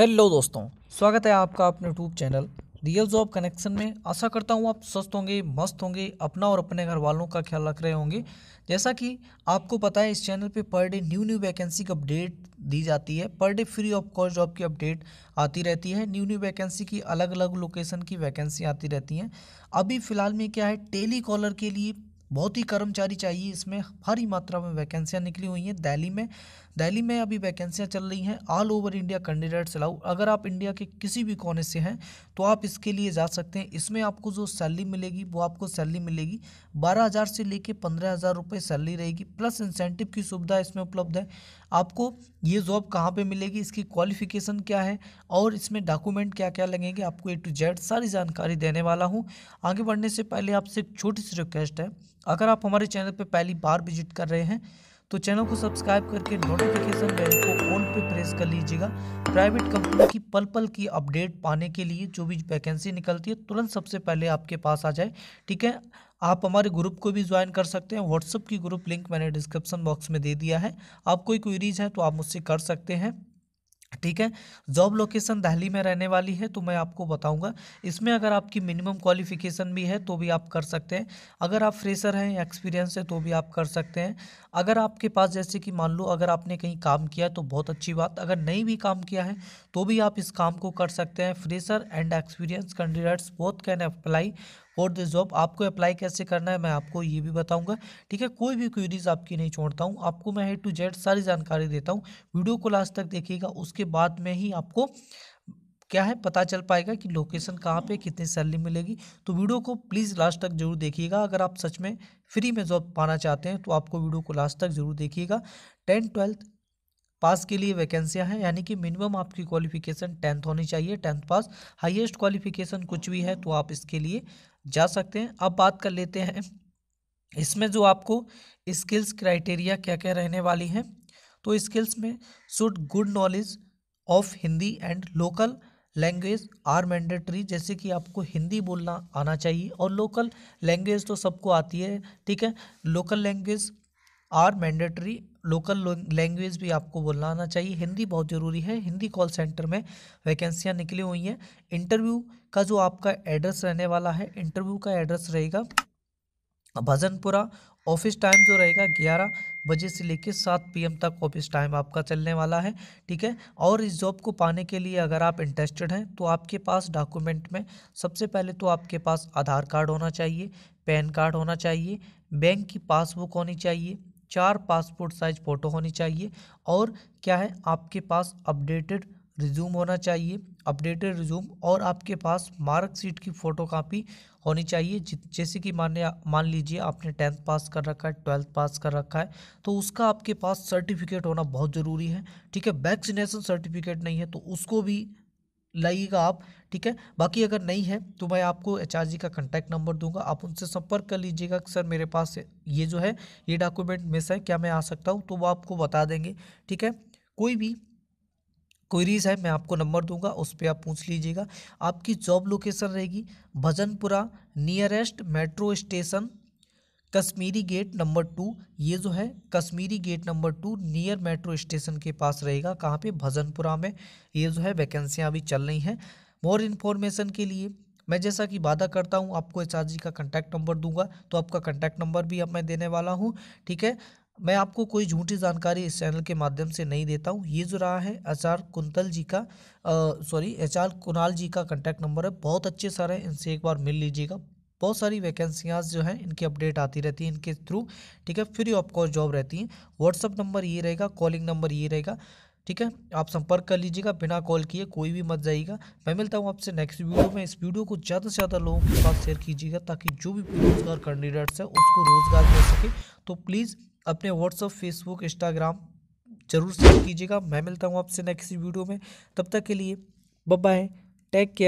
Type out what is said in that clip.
hello दोस्तों स्वागत है आपका अपने YouTube channel real job connection में आशा करता हूँ आप स्वस्थ होंगे मस्त होंगे अपना और अपने घर वालों का ख्याल रख रहे होंगे जैसा कि आपको पता है इस चैनल पे per day new new vacancy की अपडेट दी जाती है per day free of cost job की अपडेट आती रहती है न्यू न्यू वैकेंसी की अलग अलग लोकेशन की वैकेंसी आती रहती हैं अभी फ़िलहाल में क्या है टेली कॉलर के लिए बहुत ही कर्मचारी चाहिए इसमें भारी मात्रा में वैकेंसियाँ निकली हुई हैं दिल्ली में दिल्ली में अभी वैकेंसियाँ चल रही हैं all over India candidates allow अगर आप इंडिया के किसी भी कोने से हैं तो आप इसके लिए जा सकते हैं इसमें आपको जो सैलरी मिलेगी वो आपको सैलरी मिलेगी बारह हज़ार से लेके पंद्रह हज़ार रुपये सैलरी रहेगी प्लस इंसेंटिव की सुविधा इसमें उपलब्ध है आपको ये जॉब कहाँ पर मिलेगी इसकी क्वालिफिकेशन क्या है और इसमें डॉक्यूमेंट क्या क्या लगेंगे आपको ए टू जेड सारी जानकारी देने वाला हूँ आगे बढ़ने से पहले आपसे एक छोटी सी रिक्वेस्ट है अगर आप हमारे चैनल पर पहली बार विजिट कर रहे हैं तो चैनल को सब्सक्राइब करके नोटिफिकेशन बेल को ऑन पे प्रेस कर लीजिएगा प्राइवेट कंपनी की पल पल की अपडेट पाने के लिए जो भी वैकेंसी निकलती है तुरंत सबसे पहले आपके पास आ जाए ठीक है आप हमारे ग्रुप को भी ज्वाइन कर सकते हैं व्हाट्सअप की ग्रुप लिंक मैंने डिस्क्रिप्शन बॉक्स में दे दिया है आप कोई क्वेरीज है तो आप मुझसे कर सकते हैं ठीक है जॉब लोकेशन दहली में रहने वाली है तो मैं आपको बताऊंगा इसमें अगर आपकी मिनिमम क्वालिफिकेशन भी है तो भी आप कर सकते हैं अगर आप फ्रेशर हैं एक्सपीरियंस है तो भी आप कर सकते हैं अगर आपके पास जैसे कि मान लो अगर आपने कहीं काम किया तो बहुत अच्छी बात अगर नहीं भी काम किया है तो भी आप इस काम को कर सकते हैं fresher and experience candidates both can apply for this job आपको अप्लाई कैसे करना है मैं आपको ये भी बताऊंगा ठीक है कोई भी क्वेरीज आपकी नहीं छोड़ता हूँ आपको मैं हेड टू जेड सारी जानकारी देता हूँ वीडियो को लास्ट तक देखिएगा उसके बाद में ही आपको क्या है पता चल पाएगा कि लोकेशन कहाँ पे कितनी सैलरी मिलेगी तो वीडियो को प्लीज़ लास्ट तक जरूर देखिएगा अगर आप सच में फ्री में जॉब पाना चाहते हैं तो आपको वीडियो को लास्ट तक जरूर देखिएगा टेंथ ट्वेल्थ पास के लिए वैकेंसियां हैं यानी कि मिनिमम आपकी क्वालिफिकेशन टेंथ होनी चाहिए टेंथ पास हाईएस्ट क्वालिफिकेशन कुछ भी है तो आप इसके लिए जा सकते हैं अब बात कर लेते हैं इसमें जो आपको स्किल्स क्राइटेरिया क्या क्या रहने वाली हैं तो स्किल्स में should good knowledge of Hindi and local language are mandatory जैसे कि आपको हिंदी बोलना आना चाहिए और लोकल लैंग्वेज तो सबको आती है ठीक है local language are mandatory local language भी आपको बोलना आना चाहिए हिंदी बहुत ज़रूरी है हिंदी कॉल सेंटर में वैकेंसियाँ निकली हुई हैं इंटरव्यू का जो आपका एड्रेस रहने वाला है इंटरव्यू का एड्रेस रहेगा भजनपुरा ऑफिस टाइम जो रहेगा ग्यारह बजे से लेकर सात पीएम तक ऑफिस टाइम आपका चलने वाला है ठीक है और इस जॉब को पाने के लिए अगर आप इंटरेस्टेड हैं तो आपके पास डॉक्यूमेंट में सबसे पहले तो आपके पास आधार कार्ड होना चाहिए पैन कार्ड होना चाहिए बैंक की पासबुक होनी चाहिए चार पासपोर्ट साइज फ़ोटो होनी चाहिए और क्या है आपके पास अपडेटेड रिज्यूम होना चाहिए अपडेटेड रिज्यूम और आपके पास मार्कशीट की फ़ोटो कापी होनी चाहिए जैसे कि मान्य मान लीजिए आपने टेंथ पास कर रखा है ट्वेल्थ पास कर रखा है तो उसका आपके पास सर्टिफिकेट होना बहुत ज़रूरी है ठीक है वैक्सीनेशन सर्टिफिकेट नहीं है तो उसको भी लाइएगा आप ठीक है बाकी अगर नहीं है तो मैं आपको एच जी का कॉन्टैक्ट नंबर दूंगा आप उनसे संपर्क कर लीजिएगा कि सर मेरे पास ये जो है ये डॉक्यूमेंट मिस है क्या मैं आ सकता हूँ तो वो आपको बता देंगे ठीक है कोई भी क्वेरीज है मैं आपको नंबर दूंगा उस पर आप पूछ लीजिएगा आपकी जॉब लोकेशन रहेगी Bhajanpura nearest metro station Kashmiri Gate number two ये जो है Kashmiri Gate number two near metro station के पास रहेगा कहाँ पे भजनपुरा में ये जो है वैकेंसियाँ अभी चल रही हैं मोर इन्फॉर्मेशन के लिए मैं जैसा कि वादा करता हूँ आपको एच जी का कंटैक्ट नंबर दूंगा तो आपका कंटैक्ट नंबर भी अब मैं देने वाला हूँ ठीक है मैं आपको कोई झूठी जानकारी इस चैनल के माध्यम से नहीं देता हूँ ये जो रहा है एच आर कुंतल जी का sorry H R Kunal ji का कंटैक्ट नंबर है बहुत अच्छे सर हैं इनसे एक बार मिल लीजिएगा बहुत सारी वैकेंसियाँ जो हैं इनकी अपडेट आती रहती है इनके थ्रू ठीक है फ्री ऑफ कॉस्ट जॉब रहती है व्हाट्सअप नंबर ये रहेगा कॉलिंग नंबर ये रहेगा ठीक है आप संपर्क कर लीजिएगा बिना कॉल किए कोई भी मत जाइएगा मैं मिलता हूँ आपसे नेक्स्ट वीडियो में इस वीडियो को ज़्यादा से ज़्यादा लोगों के साथ शेयर कीजिएगा ताकि जो भी बेरोजगार कैंडिडेट्स हैं उसको रोज़गार मिल सके तो प्लीज़ अपने व्हाट्सअप फेसबुक इंस्टाग्राम जरूर शेयर कीजिएगा मैं मिलता हूँ आपसे नेक्स्ट वीडियो में तब तक के लिए बाय टेक केयर